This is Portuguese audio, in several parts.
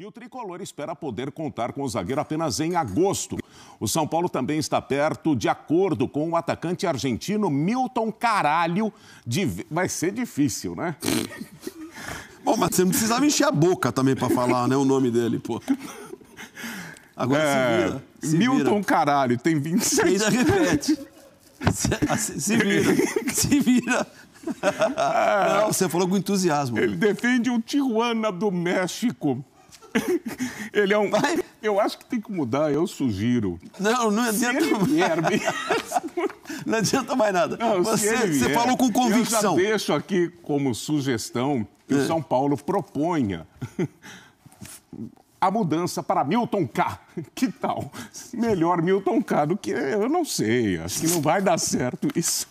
E o tricolor espera poder contar com o zagueiro apenas em agosto. O São Paulo também está perto de acordo com o atacante argentino Milton Caralho. De... Vai ser difícil, né? Bom, mas você não precisava encher a boca também para falar né, o nome dele, pô. Agora é... se vira. Se Milton vira. Caralho, tem 26 anos. repete. Ah, se, se vira. Se vira. É. Não, você falou com entusiasmo. Ele defende o Tijuana do México ele é um. Vai. Eu acho que tem que mudar, eu sugiro. Não, não adianta. Se ele vier, não adianta mais nada. Não, você, vier, você falou com convicção. Eu já deixo aqui como sugestão que é. o São Paulo proponha a mudança para Milton K. Que tal? Melhor Milton K do que eu não sei. Acho que não vai dar certo isso.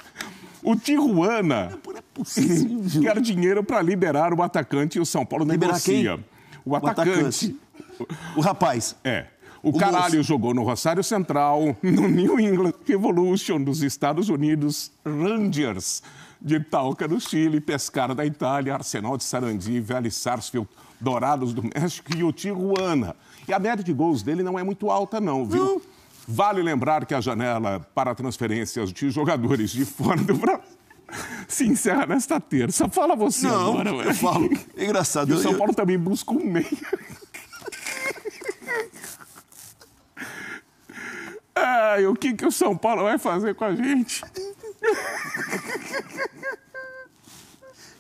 O Tijuana é possível. quer dinheiro para liberar o atacante e o São Paulo liberar negocia. Quem? O atacante. O, atacante. o rapaz. É. O, o caralho moço. jogou no Rosário Central, no New England Revolution dos Estados Unidos, Rangers de Talca do Chile, Pescara da Itália, Arsenal de Sarandi, Vélez Sarsfield, Dourados do México e o Tijuana. E a média de gols dele não é muito alta, não, viu? Não. Vale lembrar que a janela para transferências de jogadores de fora do Brasil se encerra nesta terça. Fala você Não, agora, velho. Eu falo. É engraçado. E o São Paulo eu... também busca um meio. Ai, o que, que o São Paulo vai fazer com a gente?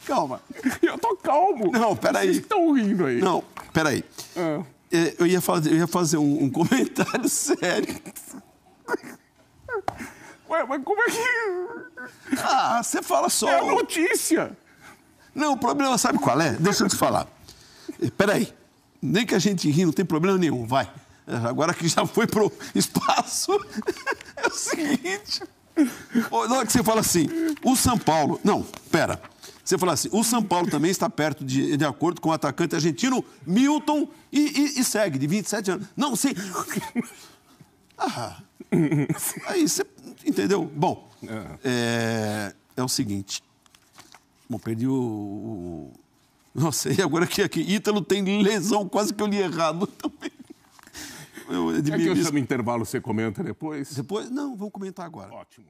Calma. Eu tô calmo. Não, peraí. Vocês estão rindo aí. Não, peraí. Ah. É, eu, ia fazer, eu ia fazer um, um comentário sério. Ué, mas como é que você fala só. É notícia. Não, o problema sabe qual é? Deixa eu te falar. Eh, peraí, nem que a gente ri, não tem problema nenhum, vai. Eh, agora que já foi pro espaço, é o seguinte. Na hora que você fala assim, o São Paulo. Não, pera. Você fala assim, o São Paulo também está perto de, de acordo com o atacante argentino Milton e, e, e segue, de 27 anos. Não, sei. Ah, aí você entendeu? Bom, é, eh, é o seguinte. Bom, perdi o. nossa, e agora que aqui? Ítalo tem lesão, quase que eu li errado também. Eu, é que eu chamo intervalo, você comenta depois? Depois? Não, vou comentar agora. Ótimo.